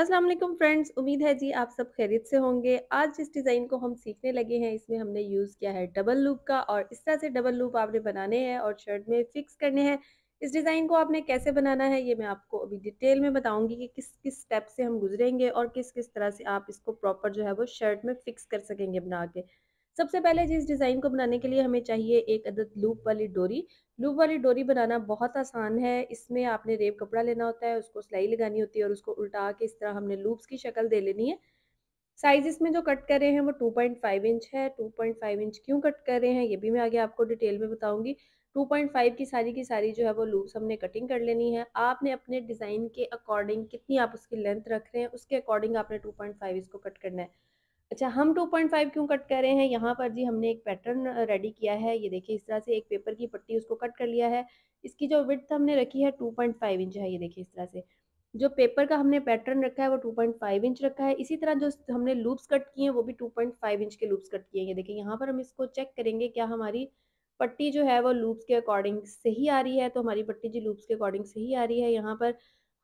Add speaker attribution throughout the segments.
Speaker 1: अस्सलाम वालेकुम फ्रेंड्स उम्मीद है जी आप सब खैरियत से होंगे आज जिस डिज़ाइन को हम सीखने लगे हैं इसमें हमने यूज़ किया है डबल लूप का और इस तरह से डबल लूप आपने बनाने हैं और शर्ट में फिक्स करने हैं इस डिज़ाइन को आपने कैसे बनाना है ये मैं आपको अभी डिटेल में बताऊंगी कि किस किस स्टेप से हम गुजरेंगे और किस किस तरह से आप इसको प्रॉपर जो है वो शर्ट में फिक्स कर सकेंगे बना के सबसे पहले जिस डिज़ाइन को बनाने के लिए हमें चाहिए एक अदद लूप वाली डोरी लूप वाली डोरी बनाना बहुत आसान है इसमें आपने रेब कपड़ा लेना होता है उसको सिलाई लगानी होती है और उसको उल्टा के इस तरह हमने लूप्स की शक्ल दे लेनी है साइज इसमें जो कट कर रहे हैं वो 2.5 इंच है 2.5 इंच क्यों कट कर रहे हैं ये भी मैं आगे आपको डिटेल में बताऊंगी 2.5 की सारी की सारी जो है वो लूप्स हमने कटिंग कर लेनी है आपने अपने डिज़ाइन के अकॉर्डिंग कितनी आप उसकी लेंथ रख रहे हैं उसके अकॉर्डिंग आपने 2.5 इसको कट करना है अच्छा हम 2.5 क्यों कट कर रहे हैं यहाँ पर जी हमने एक पैटर्न रेडी किया है ये देखिए इस तरह से एक पेपर की पट्टी उसको कट कर लिया है इसकी जो विथ हमने रखी है 2.5 इंच है ये देखिए इस तरह से जो पेपर का हमने पैटर्न रखा है वो 2.5 इंच रखा है इसी तरह जो हमने लूप्स कट किए हैं वो भी टू इंच के लूप्स कट किए हैं ये देखिए यहाँ पर हम इसको चेक करेंगे क्या हमारी पट्टी जो है वो लूप्स के अकॉर्डिंग सही आ रही है तो हमारी पट्टी जी लूप्स के अकॉर्डिंग सही आ रही है यहाँ पर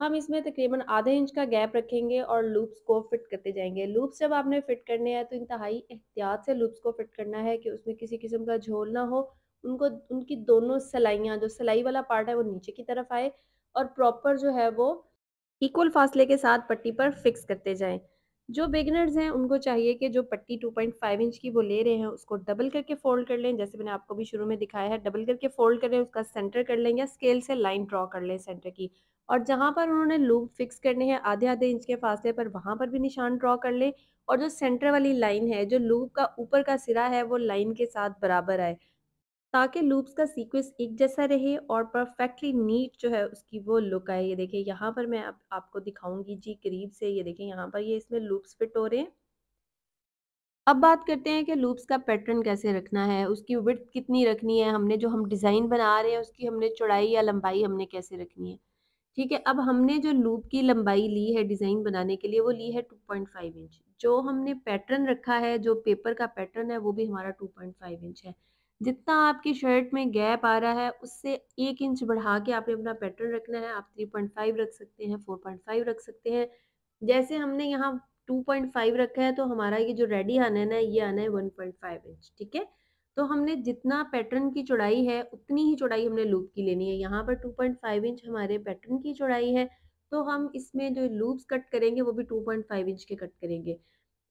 Speaker 1: हम इसमें तकरीबन आधे इंच का गैप रखेंगे और लूप्स को फिट करते जाएंगे लूप्स जब आपने फिट करने हैं तो इंतहाई एहतियात से लूप्स को फिट करना है कि उसमें किसी किस्म का झोल ना हो उनको उनकी दोनों सिलाइयाँ जो सिलाई वाला पार्ट है वो नीचे की तरफ आए और प्रॉपर जो है वो इक्वल फासले के साथ पट्टी पर फिक्स करते जाएं जो बिगनर्स हैं उनको चाहिए कि जो पट्टी 2.5 इंच की वो ले रहे हैं उसको डबल करके फोल्ड कर लें जैसे मैंने आपको भी शुरू में दिखाया है डबल करके फोल्ड करें उसका सेंटर कर लें या स्केल से लाइन ड्रॉ कर लें सेंटर की और जहाँ पर उन्होंने लूप फिक्स करने हैं आधे आधे इंच के फासले पर वहाँ पर भी निशान ड्रॉ कर लें और जो सेंटर वाली लाइन है जो लूप का ऊपर का सिरा है वो लाइन के साथ बराबर आए ताकि लूप्स का सीक्वेंस एक जैसा रहे और परफेक्टली नीट जो है उसकी वो लुक आए ये देखिए यहाँ पर मैं आप, आपको दिखाऊंगी जी करीब से ये देखें यहाँ पर ये इसमें लूप्स फिट हो रहे हैं अब बात करते हैं कि लूप्स का पैटर्न कैसे रखना है उसकी विर्थ कितनी रखनी है हमने जो हम डिज़ाइन बना रहे हैं उसकी हमने चौड़ाई या लंबाई हमने कैसे रखनी है ठीक है अब हमने जो लूप की लंबाई ली है डिज़ाइन बनाने के लिए वो ली है 2.5 इंच जो हमने पैटर्न रखा है जो पेपर का पैटर्न है वो भी हमारा 2.5 इंच है जितना आपकी शर्ट में गैप आ रहा है उससे एक इंच बढ़ा के आपने अपना पैटर्न रखना है आप 3.5 रख सकते हैं 4.5 रख सकते हैं जैसे हमने यहाँ 2.5 रखा है तो हमारा ये जो रेडी आना है ना ये आना है फाइव इंच ठीक है तो हमने जितना पैटर्न की चौड़ाई है उतनी ही चौड़ाई हमने लूप की लेनी है यहाँ पर 2.5 इंच हमारे पैटर्न की चौड़ाई है तो हम इसमें जो लूप्स कट करेंगे वो भी 2.5 इंच के कट करेंगे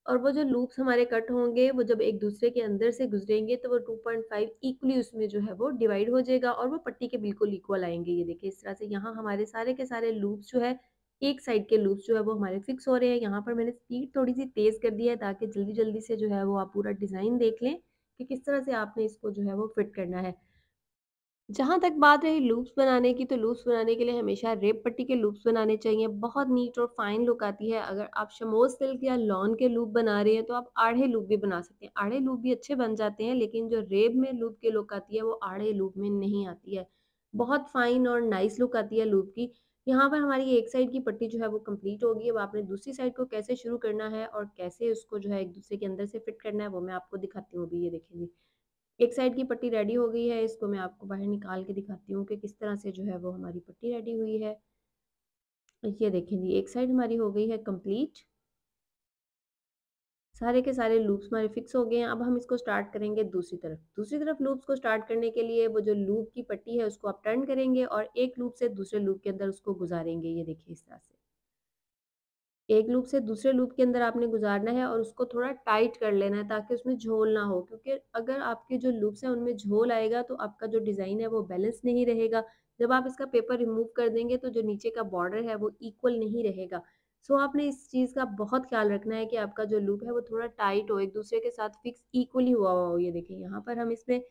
Speaker 1: और वो जो लूप्स हमारे कट होंगे वो जब एक दूसरे के अंदर से गुजरेंगे तो वो 2.5 इक्वली उसमें जो है वो डिवाइड हो जाएगा और वो पट्टी के बिल्कुल इक्वल आएंगे ये देखिए इस तरह से यहाँ हमारे सारे के सारे लूप्स जो है एक साइड के लूप्स जो है वो हमारे फिक्स हो रहे हैं यहाँ पर मैंने स्पीड थोड़ी सी तेज़ कर दी है ताकि जल्दी जल्दी से जो है वो आप पूरा डिज़ाइन देख लें कि किस तरह से आपने इसको जो है वो फिट करना है जहाँ तक बात रही लूप्स बनाने की तो लूप्स बनाने के लिए हमेशा रेप पट्टी के लूप्स बनाने चाहिए बहुत नीट और फाइन लुक आती है अगर आप शमोज सिल्क या लॉन के लूप बना रहे हैं तो आप आढ़े लूप भी बना सकते हैं आढ़े लूप भी अच्छे बन जाते हैं लेकिन जो रेप में लूप के लुक आती है वो आढ़े लूप में नहीं आती है बहुत फाइन और नाइस लुक आती है लूप की यहाँ पर हमारी एक साइड की पट्टी जो है वो कंप्लीट होगी अब आपने दूसरी साइड को कैसे शुरू करना है और कैसे उसको जो है एक दूसरे के अंदर से फिट करना है वो मैं आपको दिखाती हूँ अभी ये देखें जी एक साइड की पट्टी रेडी हो गई है इसको मैं आपको बाहर निकाल के दिखाती हूँ कि किस तरह से जो है वो हमारी पट्टी रेडी हुई है ये देखें जी एक साइड हमारी हो गई है कंप्लीट सारे के सारे लूप्स हमारे फिक्स हो गए हैं अब हम इसको स्टार्ट करेंगे दूसरी तरफ दूसरी तरफ लूप्स को स्टार्ट करने के लिए वो जो लूप की पट्टी है उसको आप टर्न करेंगे और एक लूप से दूसरे लूप के अंदर उसको गुजारेंगे ये देखिए इस तरह से एक लूप से दूसरे लूप के अंदर आपने गुजारना है और उसको थोड़ा टाइट कर लेना है ताकि उसमें झोल ना हो क्योंकि अगर आपके जो लूप्स हैं उनमें झोल आएगा तो आपका जो डिज़ाइन है वो बैलेंस नहीं रहेगा जब आप इसका पेपर रिमूव कर देंगे तो जो नीचे का बॉर्डर है वो इक्वल नहीं रहेगा सो so, आपने इस चीज़ का बहुत ख्याल रखना है कि आपका जो लूप है वो थोड़ा टाइट हो एक दूसरे के साथ फिक्स इक्वली हुआ हुआ हो ये देखें यहाँ पर हम इसमें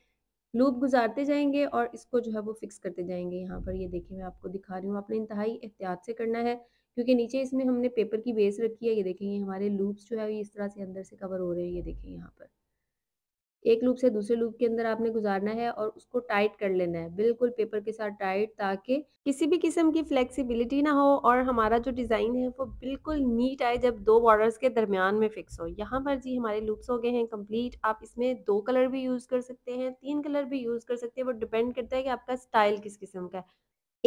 Speaker 1: लूप गुजारते जाएंगे और इसको जो है वो फिक्स करते जाएंगे यहाँ पर ये देखिए मैं आपको दिखा रही हूँ आपने इंतहाई एहतियात से करना है क्योंकि नीचे इसमें हमने पेपर की बेस रखी है ये देखेंगे हमारे लूप्स जो है ये इस तरह से अंदर से कवर हो रहे हैं ये देखें यहाँ पर एक लूप से दूसरे लूप के अंदर आपने गुजारना है और उसको टाइट कर लेना है बिल्कुल पेपर के साथ टाइट ताकि किसी भी किस्म की फ्लेक्सिबिलिटी ना हो और हमारा जो डिज़ाइन है वो बिल्कुल नीट आए जब दो बॉर्डर्स के दरमियान में फिक्स हो यहाँ पर जी हमारे लूप्स हो गए हैं कम्प्लीट आप इसमें दो कलर भी यूज़ कर सकते हैं तीन कलर भी यूज़ कर सकते हैं वो डिपेंड करता है कि आपका स्टाइल किस किस्म का है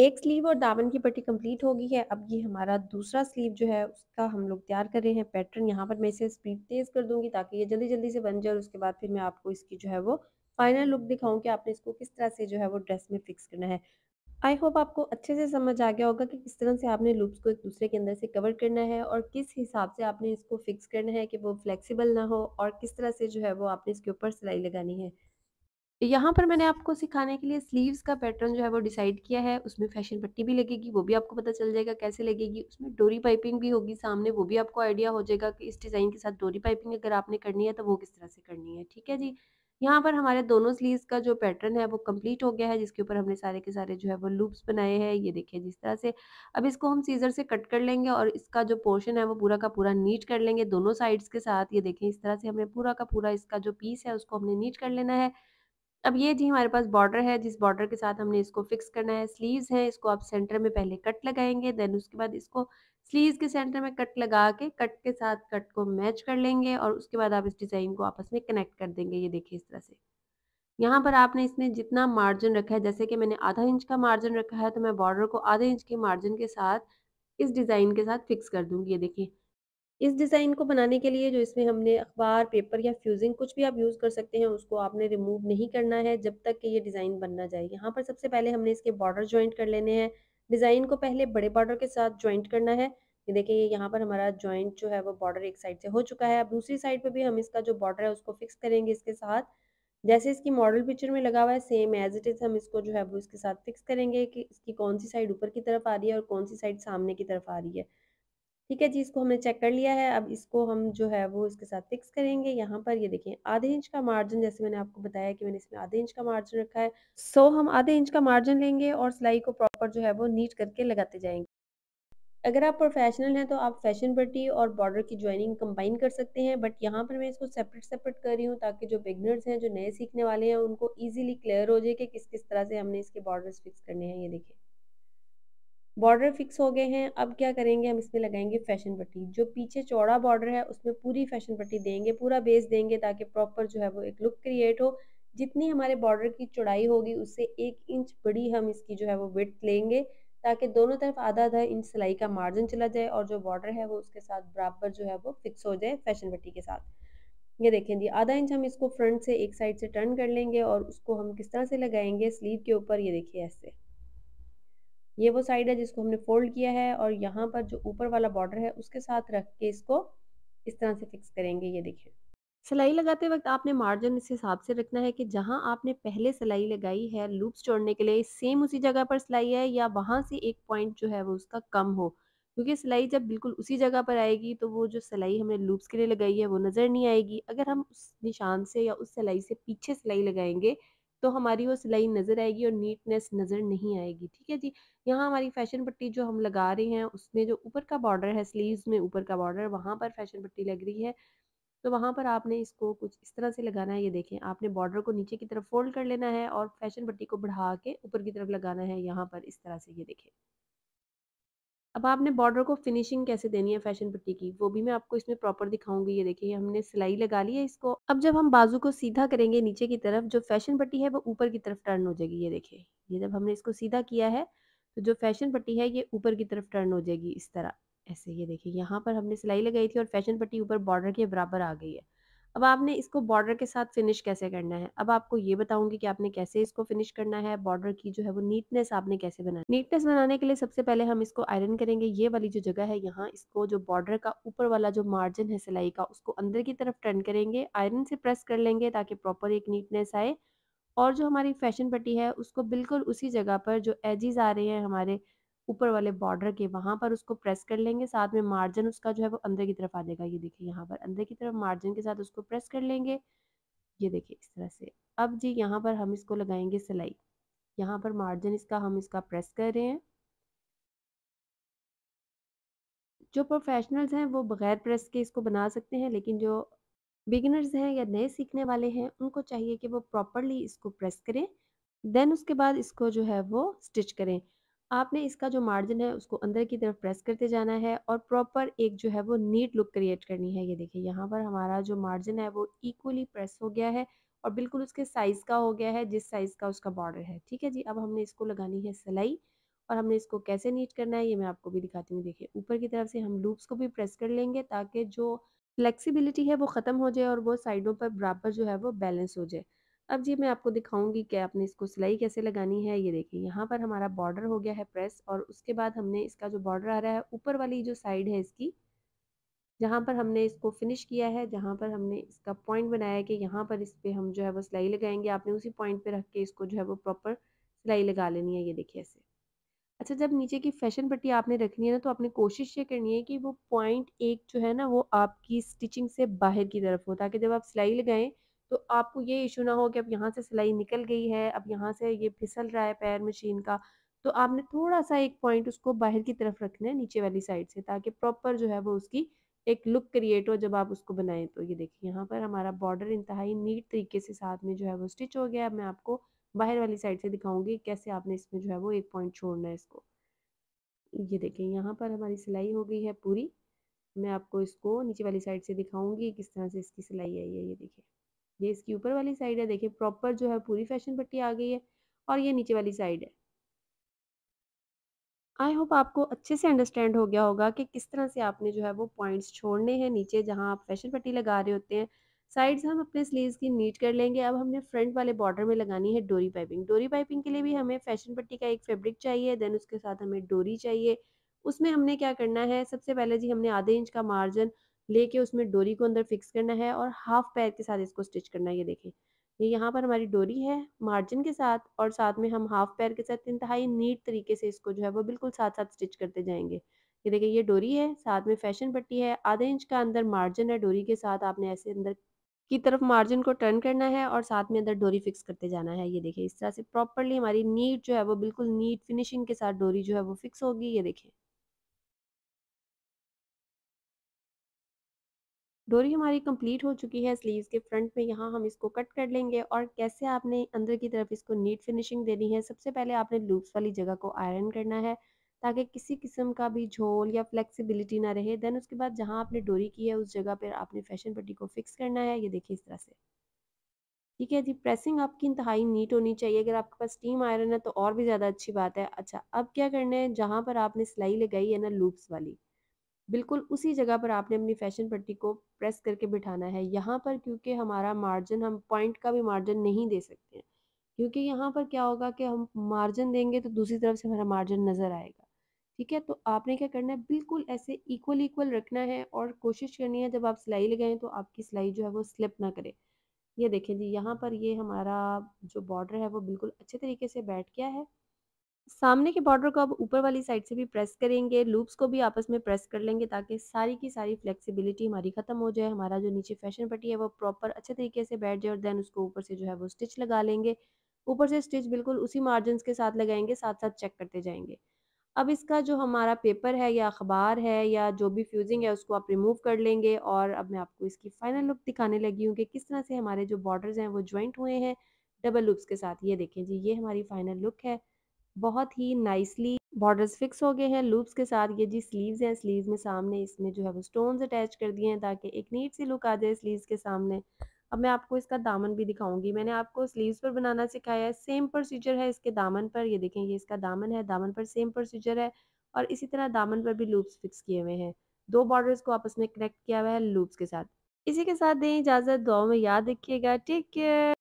Speaker 1: एक स्लीव और दामन की पट्टी कंप्लीट हो गई है अब ये हमारा दूसरा स्लीव जो है उसका हम लोग तैयार कर रहे हैं पैटर्न यहाँ पर मैं इसे स्पीड तेज़ कर दूंगी ताकि ये जल्दी जल्दी से बन जाए और उसके बाद फिर मैं आपको इसकी जो है वो फाइनल लुक दिखाऊं कि आपने इसको किस तरह से जो है वो ड्रेस में फिक्स करना है आई होप आपको अच्छे से समझ आ गया होगा कि किस तरह से आपने लूप्स को एक दूसरे के अंदर से कवर करना है और किस हिसाब से आपने इसको फिक्स करना है कि वो फ्लेक्सिबल ना हो और किस तरह से जो है वो आपने इसके ऊपर सिलाई लगानी है यहाँ पर मैंने आपको सिखाने के लिए स्लीव्स का पैटर्न जो है वो डिसाइड किया है उसमें फैशन पट्टी भी लगेगी वो भी आपको पता चल जाएगा कैसे लगेगी उसमें डोरी पाइपिंग भी होगी सामने वो भी आपको आइडिया हो जाएगा कि इस डिज़ाइन के साथ डोरी पाइपिंग अगर आपने करनी है तो वो किस तरह से करनी है ठीक है जी यहाँ पर हमारे दोनों स्लीव्स का जो पैटर्न है वो कम्प्लीट हो गया है जिसके ऊपर हमने सारे के सारे जो है वो लूप्स बनाए हैं ये देखिए जिस तरह से अब इसको हम सीजर से कट कर लेंगे और इसका जो पोर्शन है वो पूरा का पूरा नीट कर लेंगे दोनों साइड्स के साथ ये देखें इस तरह से हमें पूरा का पूरा इसका जो पीस है उसको हमने नीट कर लेना है अब ये जी हमारे पास बॉर्डर है जिस बॉर्डर के साथ हमने इसको फिक्स करना है स्लीव्स हैं इसको आप सेंटर में पहले कट लगाएंगे देन उसके बाद इसको स्लीव्स के सेंटर में कट लगा के कट के साथ कट को मैच कर लेंगे और उसके बाद आप इस डिज़ाइन को आपस में कनेक्ट कर देंगे ये देखिए इस तरह से यहाँ पर आपने इसमें जितना मार्जिन रखा है जैसे कि मैंने आधा इंच का मार्जिन रखा है तो मैं बॉर्डर को आधे इंच के मार्जिन के साथ इस डिज़ाइन के साथ फिक्स कर दूंगी ये देखिए इस डिज़ाइन को बनाने के लिए जो इसमें हमने अखबार पेपर या फ्यूजिंग कुछ भी आप यूज़ कर सकते हैं उसको आपने रिमूव नहीं करना है जब तक कि ये डिज़ाइन बनना जाए यहाँ पर सबसे पहले हमने इसके बॉर्डर ज्वाइंट कर लेने हैं डिज़ाइन को पहले बड़े बॉर्डर के साथ ज्वाइंट करना है ये देखिए यहाँ पर हमारा ज्वाइंट जो है वो बॉर्डर एक साइड से हो चुका है अब दूसरी साइड पर भी हम इसका जो बॉर्डर है उसको फिक्स करेंगे इसके साथ जैसे इसकी मॉडल पिक्चर में लगा हुआ है सेम एज इट इज़ हम इसको जो है वो इसके साथ फिक्स करेंगे कि इसकी कौन सी साइड ऊपर की तरफ आ रही है और कौन सी साइड सामने की तरफ आ रही है ठीक है जी इसको हमने चेक कर लिया है अब इसको हम जो है वो इसके साथ फिक्स करेंगे यहाँ पर ये देखिए आधे इंच का मार्जिन जैसे मैंने आपको बताया कि मैंने इसमें आधे इंच का मार्जिन रखा है सो हम आधे इंच का मार्जिन लेंगे और सिलाई को प्रॉपर जो है वो नीट करके लगाते जाएंगे अगर आप प्रोफेशनल हैं तो आप फैशन पट्टी और बॉर्डर की ज्वाइनिंग कंबाइन कर सकते हैं बट यहाँ पर मैं इसको सेपरेट सेपरेट कर रही हूँ ताकि जो बिगनर्स हैं जो नए सीखने वाले हैं उनको इजीली क्लियर हो जाए कि किस किस तरह से हमने इसके बॉर्डर्स फिक्स करने हैं ये देखिए बॉर्डर फिक्स हो गए हैं अब क्या करेंगे हम इसमें लगाएंगे फैशन पट्टी जो पीछे चौड़ा बॉर्डर है उसमें पूरी फैशन पट्टी देंगे पूरा बेस देंगे ताकि प्रॉपर जो है वो एक लुक क्रिएट हो जितनी हमारे बॉर्डर की चौड़ाई होगी उससे एक इंच बड़ी हम इसकी जो है वो विथ लेंगे ताकि दोनों तरफ आधा आधा इंच सिलाई का मार्जिन चला जाए और जो बॉर्डर है वो उसके साथ बराबर जो है वो फिक्स हो जाए फैशन पट्टी के साथ ये देखें जी आधा इंच हम इसको फ्रंट से एक साइड से टर्न कर लेंगे और उसको हम किस तरह से लगाएंगे स्लीव के ऊपर ये देखिए ऐसे ये वो साइड है जिसको हमने फोल्ड किया है और यहाँ पर जो ऊपर वाला बॉर्डर है उसके साथ रख के इसको इस तरह से फिक्स करेंगे ये देखें सिलाई लगाते वक्त आपने मार्जिन इस हिसाब से रखना है कि जहां आपने पहले सिलाई लगाई है लूप्स जोड़ने के लिए सेम उसी जगह पर सिलाई है या वहां से एक पॉइंट जो है वो उसका कम हो क्योंकि सिलाई जब बिल्कुल उसी जगह पर आएगी तो वो जो सिलाई हमने लूप्स के लिए लगाई है वो नज़र नहीं आएगी अगर हम उस निशान से या उस सिलाई से पीछे सिलाई लगाएंगे तो हमारी वो सिलाई नज़र आएगी और नीटनेस नज़र नहीं आएगी ठीक है जी यहाँ हमारी फैशन पट्टी जो हम लगा रहे हैं उसमें जो ऊपर का बॉर्डर है स्लीव्स में ऊपर का बॉर्डर वहाँ पर फैशन पट्टी लग रही है तो वहाँ पर आपने इसको कुछ इस तरह से लगाना है ये देखें आपने बॉर्डर को नीचे की तरफ फोल्ड कर लेना है और फैशन पट्टी को बढ़ा के ऊपर की तरफ लगाना है यहाँ पर इस तरह से ये देखें अब आपने बॉर्डर को फिनिशिंग कैसे देनी है फैशन पट्टी की वो भी मैं आपको इसमें प्रॉपर दिखाऊंगी ये देखिए हमने सिलाई लगा ली है इसको अब जब हम बाजू को सीधा करेंगे नीचे की तरफ जो फैशन पट्टी है वो ऊपर की तरफ टर्न हो जाएगी ये देखिए ये जब हमने इसको सीधा किया है तो जो फैशन पट्टी है ये ऊपर की तरफ टर्न हो जाएगी इस तरह ऐसे ये देखिए यहाँ पर हमने सिलाई लगाई थी और फैशन पट्टी ऊपर बॉर्डर के बराबर आ गई है अब आपने इसको बॉर्डर के साथ फिनिश कैसे करना है अब आपको ये बताऊंगी कि आपने कैसे इसको फिनिश करना है बॉर्डर की जो है वो नीटनेस आपने कैसे बनाना नीटनेस बनाने के लिए सबसे पहले हम इसको आयरन करेंगे ये वाली जो जगह है यहाँ इसको जो बॉर्डर का ऊपर वाला जो मार्जिन है सिलाई का उसको अंदर की तरफ टर्न करेंगे आयरन से प्रेस कर लेंगे ताकि प्रॉपर एक नीटनेस आए और जो हमारी फैशन पट्टी है उसको बिल्कुल उसी जगह पर जो एजिज आ रहे हैं हमारे ऊपर वाले बॉर्डर के वहाँ पर उसको प्रेस कर लेंगे साथ में मार्जिन उसका जो है वो अंदर की तरफ आ जाएगा ये देखिए यहाँ पर अंदर की तरफ मार्जिन के साथ उसको प्रेस कर लेंगे ये देखिए इस तरह से अब जी यहाँ पर हम इसको लगाएंगे सिलाई यहाँ पर मार्जिन इसका हम इसका प्रेस कर रहे हैं जो प्रोफेशनल्स हैं वो बग़ैर प्रेस के इसको बना सकते हैं लेकिन जो बिगिनर्स हैं या नए सीखने वाले हैं उनको चाहिए कि वो प्रॉपरली इसको प्रेस करें देन उसके बाद इसको जो है वो स्टिच करें आपने इसका जो मार्जिन है उसको अंदर की तरफ प्रेस करते जाना है और प्रॉपर एक जो है वो नीट लुक क्रिएट करनी है ये देखिए यहाँ पर हमारा जो मार्जिन है वो इक्वली प्रेस हो गया है और बिल्कुल उसके साइज़ का हो गया है जिस साइज़ का उसका बॉर्डर है ठीक है जी अब हमने इसको लगानी है सिलाई और हमने इसको कैसे नीट करना है ये मैं आपको भी दिखाती हूँ देखिए ऊपर की तरफ से हम लूप्स को भी प्रेस कर लेंगे ताकि जो फ्लेक्सिबिलिटी है वो ख़त्म हो जाए और वो साइडों पर बराबर जो है वो बैलेंस हो जाए अब जी मैं आपको दिखाऊंगी कि आपने इसको सिलाई कैसे लगानी है ये देखिए यहाँ पर हमारा बॉर्डर हो गया है प्रेस और उसके बाद हमने इसका जो बॉर्डर आ रहा है ऊपर वाली जो साइड है इसकी जहाँ पर हमने इसको फिनिश किया है जहाँ पर हमने इसका पॉइंट बनाया है कि यहाँ पर इस पर हम जो है वो सिलाई लगाएंगे आपने उसी पॉइंट पर रख के इसको जो है वो प्रॉपर सिलाई लगा लेनी है ये देखिए ऐसे अच्छा जब नीचे की फैशन पट्टी आपने रखनी है ना तो आपने कोशिश ये करनी है कि वो पॉइंट एक जो है ना वो आपकी स्टिचिंग से बाहर की तरफ हो ताकि जब आप सिलाई लगाएं तो आपको ये इशू ना हो कि अब यहाँ से सिलाई निकल गई है अब यहाँ से ये फिसल रहा है पैर मशीन का तो आपने थोड़ा सा एक पॉइंट उसको बाहर की तरफ रखना है नीचे वाली साइड से ताकि प्रॉपर जो है वो उसकी एक लुक क्रिएट हो जब आप उसको बनाएं तो ये देखिए यहाँ पर हमारा बॉर्डर इंतहाई नीट तरीके से साथ में जो है वो स्टिच हो गया अब मैं आपको बाहर वाली साइड से दिखाऊंगी कैसे आपने इसमें जो है वो एक पॉइंट छोड़ना है इसको ये देखें यहाँ पर हमारी सिलाई हो गई है पूरी मैं आपको इसको नीचे वाली साइड से दिखाऊंगी किस तरह से इसकी सिलाई आई है ये देखिए ये इसकी ऊपर वाली साइड है देखिए प्रॉपर जो है पूरी फैशन पट्टी आ गई है और ये नीचे वाली साइड है आई होप आपको अच्छे से अंडरस्टैंड हो गया होगा कि किस तरह से आपने जो है वो पॉइंट्स छोड़ने हैं नीचे जहाँ आप फैशन पट्टी लगा रहे होते हैं साइड्स हम अपने स्लीव्स की नीट कर लेंगे अब हमने फ्रंट वाले बॉर्डर में लगानी है डोरी पाइपिंग डोरी पाइपिंग के लिए भी हमें फैशन पट्टी का एक फेब्रिक चाहिए देन उसके साथ हमें डोरी चाहिए उसमें हमने क्या करना है सबसे पहले जी हमने आधे इंच का मार्जिन लेके उसमें डोरी को अंदर फिक्स करना है और हाफ पैर के साथ इसको स्टिच करना है ये देखें ये यहाँ पर हमारी डोरी है मार्जिन के साथ और साथ में हम हाफ पैर के साथ इंतहाई नीट तरीके से इसको जो है वो बिल्कुल साथ साथ स्टिच करते जाएंगे ये देखिए ये डोरी है साथ में फैशन पट्टी है आधे इंच का अंदर मार्जिन है डोरी के साथ आपने ऐसे अंदर की तरफ मार्जिन को टर्न करना है और साथ में अंदर डोरी फिक्स करते जाना है ये देखिए इस तरह से प्रॉपरली हमारी नीट जो है वो बिल्कुल नीट फिनिशिंग के साथ डोरी जो है वो फिक्स होगी ये देखें डोरी हमारी कंप्लीट हो चुकी है स्लीव्स के फ्रंट में यहाँ हम इसको कट कर लेंगे और कैसे आपने अंदर की तरफ इसको नीट फिनिशिंग देनी है सबसे पहले आपने लूप्स वाली जगह को आयरन करना है ताकि किसी किस्म का भी झोल या फ्लेक्सिबिलिटी ना रहे देन उसके बाद जहाँ आपने डोरी की है उस जगह पर आपने फैशन पट्टी को फिक्स करना है ये देखिए इस तरह से ठीक है जी प्रेसिंग आपकी इंतहाई नीट होनी चाहिए अगर आपके पास स्टीम आयरन है तो और भी ज़्यादा अच्छी बात है अच्छा अब क्या करना है जहाँ पर आपने सिलाई लगाई है ना लूप्स वाली बिल्कुल उसी जगह पर आपने अपनी फैशन पट्टी को प्रेस करके बिठाना है यहाँ पर क्योंकि हमारा मार्जिन हम पॉइंट का भी मार्जिन नहीं दे सकते हैं क्योंकि यहाँ पर क्या होगा कि हम मार्जिन देंगे तो दूसरी तरफ से हमारा मार्जिन नज़र आएगा ठीक है तो आपने क्या करना है बिल्कुल ऐसे इक्वल इक्वल रखना है और कोशिश करनी है जब आप सिलाई लगाएं तो आपकी सिलाई जो है वो स्लिप ना करे ये देखें जी यहाँ पर ये हमारा जो बॉर्डर है वो बिल्कुल अच्छे तरीके से बैठ गया है सामने के बॉर्डर को आप ऊपर वाली साइड से भी प्रेस करेंगे लूप्स को भी आपस में प्रेस कर लेंगे ताकि सारी की सारी फ्लेक्सिबिलिटी हमारी ख़त्म हो जाए हमारा जो नीचे फैशन पट्टी है वो प्रॉपर अच्छे तरीके से बैठ जाए और देन उसको ऊपर से जो है वो स्टिच लगा लेंगे ऊपर से स्टिच बिल्कुल उसी मार्जिन के साथ लगाएंगे साथ साथ चेक करते जाएंगे अब इसका जो हमारा पेपर है या अखबार है या जो भी फ्यूजिंग है उसको आप रिमूव कर लेंगे और अब मैं आपको इसकी फाइनल लुक दिखाने लगी हूँ कि किस तरह से हमारे जो बॉर्डर्स हैं वो ज्वाइंट हुए हैं डबल लुप्स के साथ ये देखें जी ये हमारी फाइनल लुक है बहुत ही नाइसली बॉर्डर्स फिक्स हो गए हैं लूप्स के साथ ये जी स्लीव्स हैं स्लीव्स में सामने इसमें जो है वो स्टोन्स अटैच कर दिए हैं ताकि एक नीट सी लुक आ जाए स्लीव्स के सामने अब मैं आपको इसका दामन भी दिखाऊंगी मैंने आपको स्लीव्स पर बनाना सिखाया है सेम प्रोसीजर है इसके दामन पर ये देखें ये इसका दामन है दामन पर सेम प्रोसीजर है और इसी तरह दामन पर भी लूप्स फिक्स किए हुए हैं दो बॉर्डर्स को आपस में कनेक्ट किया हुआ है लूप्स के साथ इसी के साथ दें इजाज़त दो में याद रखिएगा टेक केयर